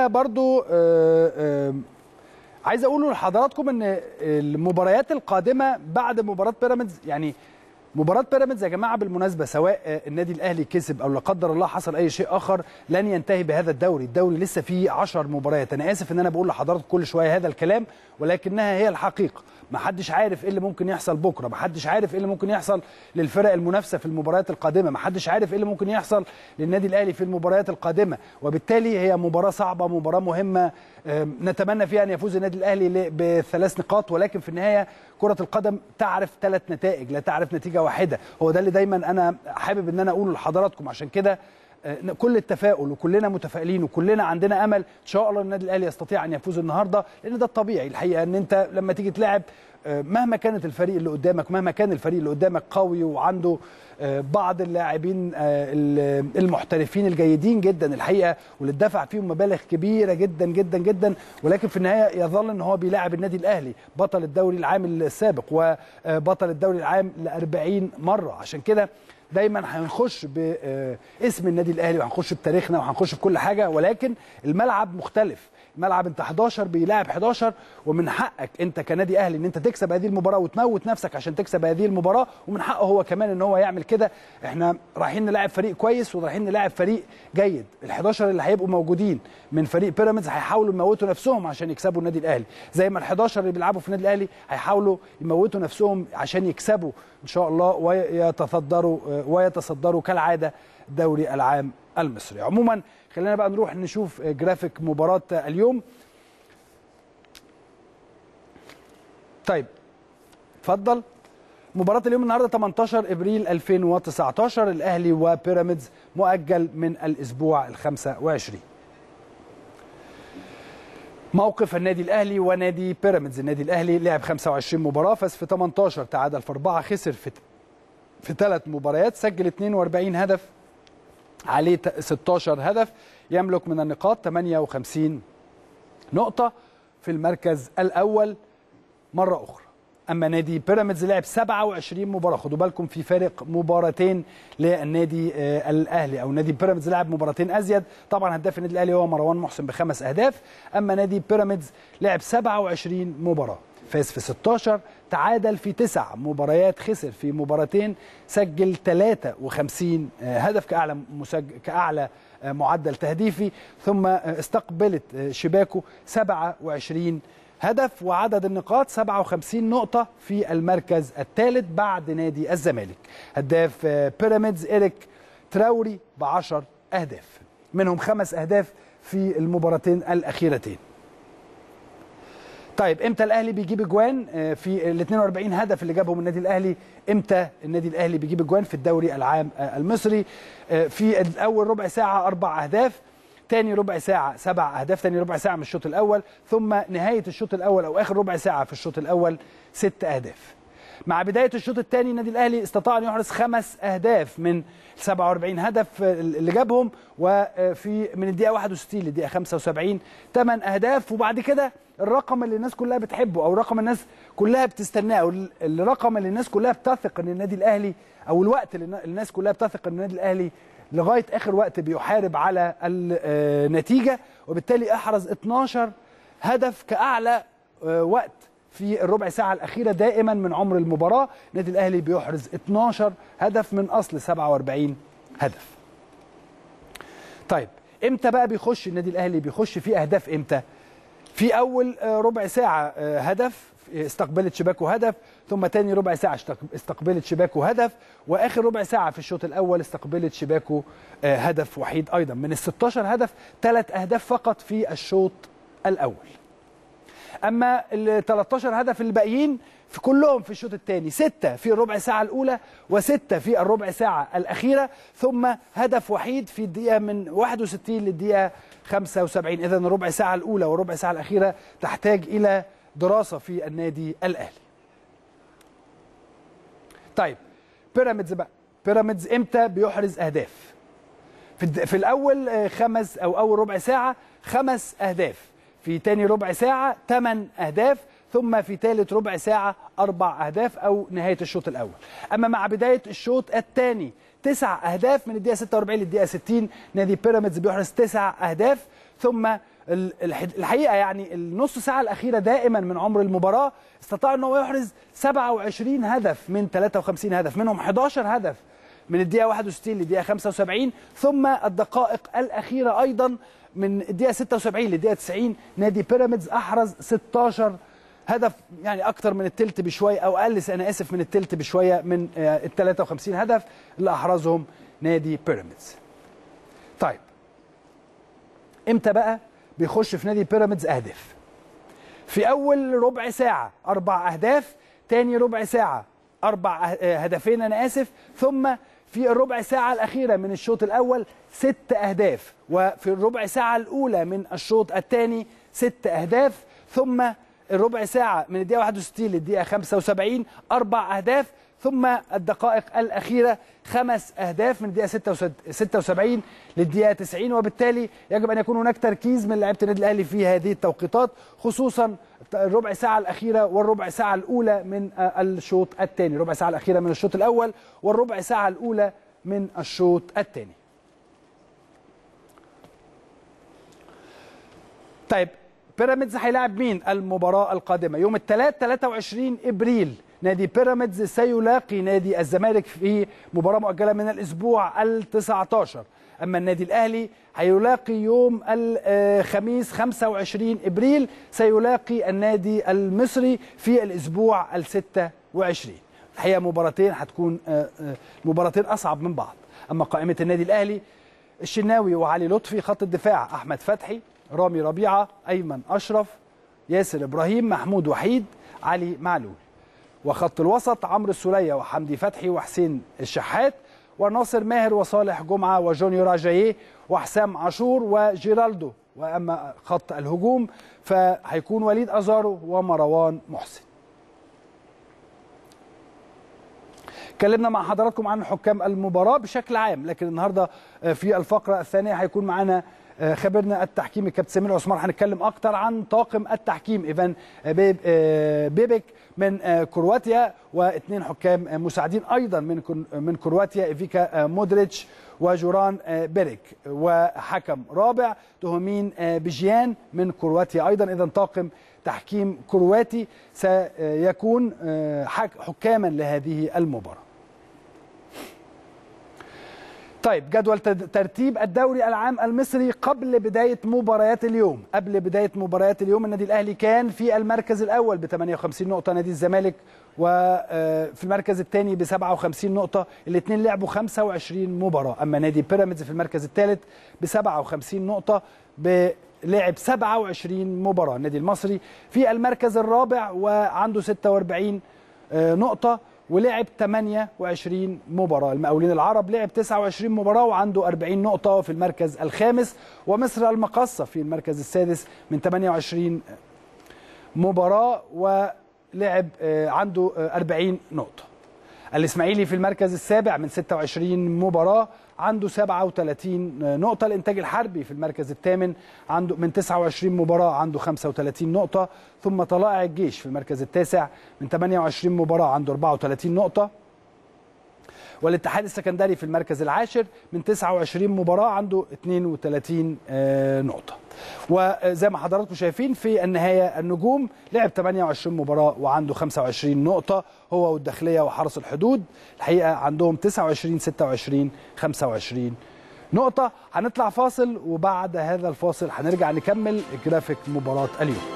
برضو آه، آه، عايز اقوله لحضراتكم ان المباريات القادمه بعد مباراه بيراميدز يعني مباراه بيراميدز يا جماعه بالمناسبه سواء آه، النادي الاهلي كسب او لا قدر الله حصل اي شيء اخر لن ينتهي بهذا الدوري الدوري لسه فيه 10 مباريات انا اسف ان انا بقول لحضراتكم كل شويه هذا الكلام ولكنها هي الحقيقه محدش عارف ايه اللي ممكن يحصل بكره محدش عارف ايه اللي ممكن يحصل للفرق المنافسه في المباريات القادمه محدش عارف ايه اللي ممكن يحصل للنادي الاهلي في المباريات القادمه وبالتالي هي مباراه صعبه مباراه مهمه نتمنى فيها ان يفوز النادي الاهلي بثلاث نقاط ولكن في النهايه كره القدم تعرف ثلاث نتائج لا تعرف نتيجه واحده هو ده اللي دايما انا حابب ان انا اقوله لحضراتكم عشان كده آه، كل التفاؤل وكلنا متفائلين وكلنا عندنا امل ان شاء الله النادي الاهلي يستطيع ان يفوز النهارده لان ده الطبيعي الحقيقه ان انت لما تيجي تلعب آه، مهما كانت الفريق اللي قدامك مهما كان الفريق اللي قدامك قوي وعنده آه، بعض اللاعبين آه، المحترفين الجيدين جدا الحقيقه واللي دفع فيهم مبالغ كبيره جدا جدا جدا ولكن في النهايه يظل ان هو بيلاعب النادي الاهلي بطل الدوري العام السابق وبطل الدوري العام ل 40 مره عشان كده دايما هنخش باسم آه، النادي الاهلي وهنخش بتاريخنا وهنخش بكل حاجه ولكن الملعب مختلف ملعب انت 11 بيلاعب 11 ومن حقك انت كنادي اهلي ان انت تكسب هذه المباراه وتموت نفسك عشان تكسب هذه المباراه ومن حقه هو كمان ان هو يعمل كده احنا رايحين نلاعب فريق كويس ورايحين نلاعب فريق جيد ال11 اللي هيبقوا موجودين من فريق بيراميدز هيحاولوا يموتوا نفسهم عشان يكسبوا النادي الاهلي زي ما ال11 اللي بيلعبوا في النادي الاهلي هيحاولوا يموتوا نفسهم عشان يكسبوا ان شاء الله ويتصدروا آه، ويتصدروا كالعاده دوري العام المصري عموما خلينا بقى نروح نشوف جرافيك مباراه اليوم طيب اتفضل مباراة اليوم النهارده 18 ابريل 2019 الاهلي وبيراميدز مؤجل من الاسبوع ال 25 موقف النادي الاهلي ونادي بيراميدز النادي الاهلي لعب 25 مباراه فاز في 18 تعادل في 4 خسر في في ثلاث مباريات سجل 42 هدف عليه 16 هدف يملك من النقاط 58 نقطة في المركز الأول مرة أخرى أما نادي بيراميدز لعب 27 مباراة خدوا بالكم في فارق مباراتين للنادي آه، الأهلي أو نادي بيراميدز لعب مباراتين أزيد طبعا هداف النادي الأهلي هو مروان محسن بخمس أهداف أما نادي بيراميدز لعب 27 مباراة فاز في 16 تعادل في 9 مباريات خسر في مباراتين سجل 53 آه، هدف كأعلى مسجل كأعلى آه، معدل تهديفي ثم آه، استقبلت شباكه 27 هدف وعدد النقاط 57 نقطة في المركز الثالث بعد نادي الزمالك هداف بيراميدز إريك تراوري ب 10 أهداف منهم خمس أهداف في المباراتين الأخيرتين طيب امتى الاهلي بيجيب اجوان آه، في ال 42 هدف اللي جابهم النادي الاهلي امتى النادي الاهلي بيجيب اجوان في الدوري العام آه، المصري آه، في اول ربع ساعه اربع اهداف تاني ربع ساعة سبع أهداف تاني ربع ساعة من الشوط الأول ثم نهاية الشوط الأول أو آخر ربع ساعة في الشوط الأول ست أهداف مع بداية الشوط الثاني النادي الأهلي استطاع أن يحرز خمس أهداف من 47 هدف آه، اللي جابهم وفي آه، من الدقيقة 61 للدقيقة 75 ثمان أهداف وبعد كده الرقم اللي الناس كلها بتحبه أو رقم الناس كلها بتستناه أو الرقم اللي الناس كلها بتثق إن النادي الأهلي أو الوقت اللي الناس كلها بتثق إن النادي الأهلي لغاية آخر وقت بيحارب على النتيجة آه، وبالتالي أحرز 12 هدف كأعلى وقت في الربع ساعة الأخيرة دائما من عمر المباراة النادي الأهلي بيحرز 12 هدف من أصل 47 هدف طيب امتى بقى بيخش النادي الأهلي بيخش في أهداف امتى في أول آه، ربع ساعة آه، هدف استقبلت شباكه هدف ثم تاني ربع ساعة استقبلت شباكه هدف وآخر ربع ساعة في الشوط الأول استقبلت شباكه آه، هدف وحيد أيضا من ال 16 هدف ثلاث أهداف فقط في الشوط الأول اما ال 13 هدف الباقيين في كلهم في الشوط الثاني ستة في الربع ساعة الأولى وستة في الربع ساعة الأخيرة ثم هدف وحيد في الدقيقة من 61 للدقيقة 75 إذا الربع ساعة الأولى والربع ساعة الأخيرة تحتاج إلى دراسة في النادي الأهلي طيب بيراميدز بقى بيراميدز امتى بيحرز اهداف في, في الاول آه، خمس او اول ربع ساعه خمس اهداف في تاني ربع ساعة 8 أهداف ثم في ثالث ربع ساعة أربع أهداف أو نهاية الشوط الأول أما مع بداية الشوط الثاني تسع أهداف من الدقيقة 46 للدقيقة 60 نادي بيراميدز بيحرز تسع أهداف ثم الحقيقه يعني النص ساعه الاخيره دائما من عمر المباراه استطاع ان هو يحرز 27 هدف من 53 هدف منهم 11 هدف من الدقيقة 61 للدقيقة 75 ثم الدقائق الأخيرة أيضا من الدقيقة 76 للدقيقة 90 نادي بيراميدز أحرز 16 هدف يعني أكثر من التلت بشوية أو أقل أنا آسف من التلت بشوية من آه، ال 53 هدف اللي أحرزهم نادي بيراميدز. طيب إمتى بقى بيخش في نادي بيراميدز أهداف؟ في أول ربع ساعة أربع أهداف تاني ربع ساعة اربع أه- أه- هدفين انا اسف ثم في الربع ساعة الأخيرة من الشوط الأول ست أهداف وفي الربع ساعة الأولى من الشوط الثاني ست أهداف ثم الربع ساعة من الدقيقة 61 للدقيقة 75 أربع أهداف ثم الدقائق الأخيرة خمس أهداف من الدقيقة 76 للدقيقة 90 وبالتالي يجب أن يكون هناك تركيز من لعبة النادي الأهلي في هذه التوقيتات خصوصا الربع ساعة الأخيرة والربع ساعة الأولى من آه، الشوط الثاني ربع ساعة الأخيرة من الشوط الأول والربع ساعة الأولى من الشوط الثاني طيب بيراميدز هيلاعب مين المباراة القادمة يوم الثلاث 23 إبريل نادي بيراميدز سيلاقي نادي الزمالك في مباراه مؤجله من الاسبوع ال19 اما النادي الاهلي هيلاقي يوم الخميس 25 ابريل سيلاقي النادي المصري في الاسبوع ال26 الحقيقه مباراتين هتكون آه، آه، مباراتين اصعب من بعض اما قائمه النادي الاهلي الشناوي وعلي لطفي خط الدفاع احمد فتحي رامي ربيعه ايمن اشرف ياسر ابراهيم محمود وحيد علي معلول وخط الوسط عمرو السولية وحمدي فتحي وحسين الشحات وناصر ماهر وصالح جمعة وجونيور أجاييه وحسام عاشور وجيرالدو وأما خط الهجوم فهيكون وليد أزارو ومروان محسن اتكلمنا مع حضراتكم عن حكام المباراه بشكل عام لكن النهارده آه، في الفقره الثانيه هيكون معانا آه، خبرنا التحكيم الكابتن سمير عثمان هنتكلم اكتر عن طاقم التحكيم ايفان بيب آه، بيبك من آه، كرواتيا واثنين حكام مساعدين ايضا من من كرواتيا ايفيكا مودريتش وجوران بيريك وحكم رابع تهمين بجيان من كرواتيا ايضا اذا طاقم تحكيم كرواتي سيكون حكاما لهذه المباراه طيب جدول ترتيب الدوري العام المصري قبل بدايه مباريات اليوم قبل بدايه مباريات اليوم النادي الاهلي كان في المركز الاول ب 58 نقطه نادي الزمالك وفي آه، المركز الثاني ب 57 نقطه الاثنين لعبوا 25 مباراه اما نادي بيراميدز في المركز الثالث ب 57 نقطه ب لعب 27 مباراه النادي المصري في المركز الرابع وعنده 46 آه، نقطه ولعب 28 مباراه المقاولين العرب لعب 29 مباراه وعنده 40 نقطه في المركز الخامس ومصر المقصه في المركز السادس من 28 مباراه ولعب آه، عنده 40 آه، نقطه الاسماعيلي في المركز السابع من 26 مباراه عنده 37 نقطه الانتاج الحربي في المركز الثامن عنده من 29 مباراه عنده 35 نقطه ثم طلائع الجيش في المركز التاسع من 28 مباراه عنده 34 نقطه والاتحاد السكندري في المركز العاشر من 29 مباراه عنده 32 آه، نقطه وزي ما حضراتكم شايفين في النهايه النجوم لعب 28 مباراه وعنده 25 نقطه هو والداخليه وحرس الحدود الحقيقه عندهم 29 26 25 نقطة هنطلع فاصل وبعد هذا الفاصل هنرجع نكمل جرافيك مباراة اليوم